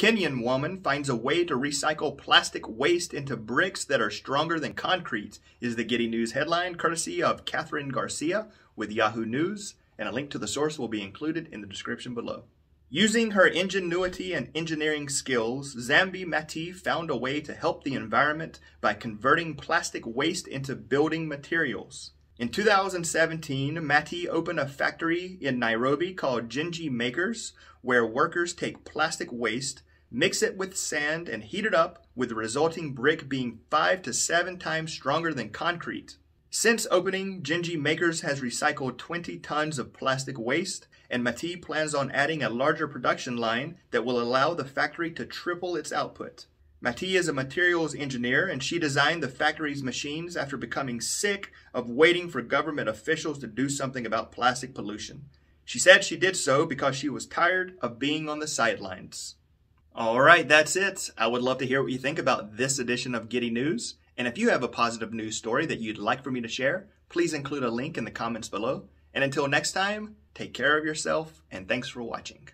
Kenyan woman finds a way to recycle plastic waste into bricks that are stronger than concrete is the Getty News headline, courtesy of Catherine Garcia with Yahoo News, and a link to the source will be included in the description below. Using her ingenuity and engineering skills, Zambi Mati found a way to help the environment by converting plastic waste into building materials. In 2017, Mati opened a factory in Nairobi called Genji Makers, where workers take plastic waste Mix it with sand and heat it up, with the resulting brick being 5 to 7 times stronger than concrete. Since opening, Genji Makers has recycled 20 tons of plastic waste, and Mati plans on adding a larger production line that will allow the factory to triple its output. Mati is a materials engineer, and she designed the factory's machines after becoming sick of waiting for government officials to do something about plastic pollution. She said she did so because she was tired of being on the sidelines. All right, that's it. I would love to hear what you think about this edition of Giddy News. And if you have a positive news story that you'd like for me to share, please include a link in the comments below. And until next time, take care of yourself and thanks for watching.